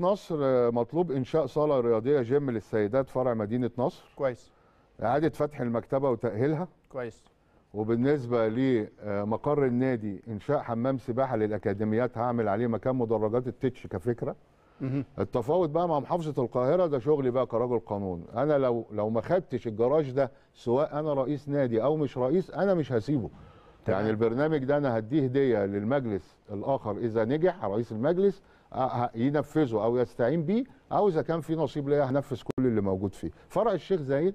نصر آه، مطلوب انشاء صاله رياضيه جيم للسيدات فرع مدينه نصر كويس اعاده فتح المكتبه وتاهيلها كويس وبالنسبه لمقر آه، النادي انشاء حمام سباحه للاكاديميات هعمل عليه مكان مدرجات التتش كفكره التفاوض بقى مع محافظه القاهره ده شغلي بقى كراجل قانون انا لو لو ما خدتش الجراج ده سواء انا رئيس نادي او مش رئيس انا مش هسيبه يعني البرنامج ده انا هديه هديه للمجلس الاخر اذا نجح رئيس المجلس ينفذه او يستعين بيه او اذا كان في نصيب ليا هنفذ كل اللي موجود فيه فرع الشيخ زايد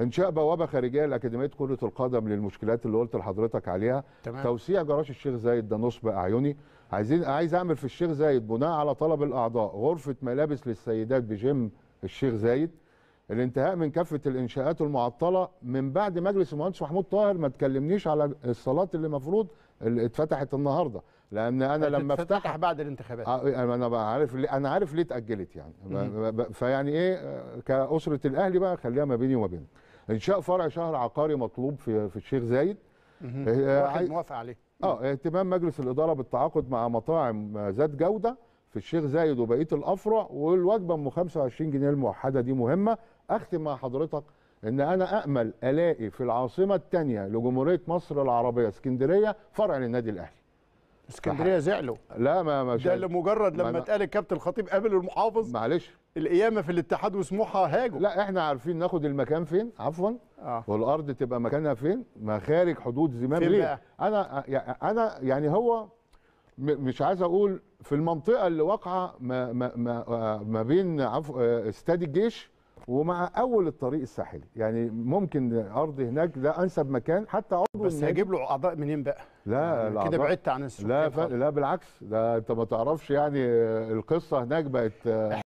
انشاء بوابه خارجيه لاكاديميه كره القدم للمشكلات اللي قلت لحضرتك عليها تمام. توسيع جراج الشيخ زايد ده نصب اعيني عايزين عايز اعمل في الشيخ زايد بناء على طلب الاعضاء غرفه ملابس للسيدات بجيم الشيخ زايد الانتهاء من كافه الانشاءات المعطله من بعد مجلس المهندس محمود طاهر ما تكلمنيش على الصالات اللي المفروض اللي اتفتحت النهارده لان انا لما افتح بعد الانتخابات آه، إيه، انا بقى عارف ليه انا عارف ليه اتاجلت يعني فيعني ايه آه، كاسره الاهلي بقى خليها ما بيني وما بينك انشاء فرع شهر عقاري مطلوب في في الشيخ زايد إيه، آه، واحد موافق عليه اه اهتمام مجلس الاداره بالتعاقد مع مطاعم ذات جوده في الشيخ زايد وبقيه الافرع والوجبه ام 25 جنيه الموحده دي مهمه اختم مع حضرتك ان انا امل الاقي في العاصمه الثانيه لجمهوريه مصر العربيه اسكندريه فرع للنادي الاهلي اسكندريه زعلوا لا ما ما ده لمجرد لما اتقال الكابتن الخطيب قابل المحافظ معلش القيامه في الاتحاد وسموحه هاجوا لا احنا عارفين ناخد المكان فين عفوا آه. والارض تبقى مكانها فين ما خارج حدود زمام ليه انا انا يعني هو مش عايز اقول في المنطقه اللي واقعه ما, ما, ما, آه، ما بين عفوا آه، استاد الجيش ومع اول الطريق الساحلي يعني ممكن ارض هناك ده انسب مكان حتى عضو بس هجيب له اعضاء منين بقى لا يعني كده بعدت عن السكان لا لا بالعكس ده انت ما تعرفش يعني آه، القصه هناك بقت آه،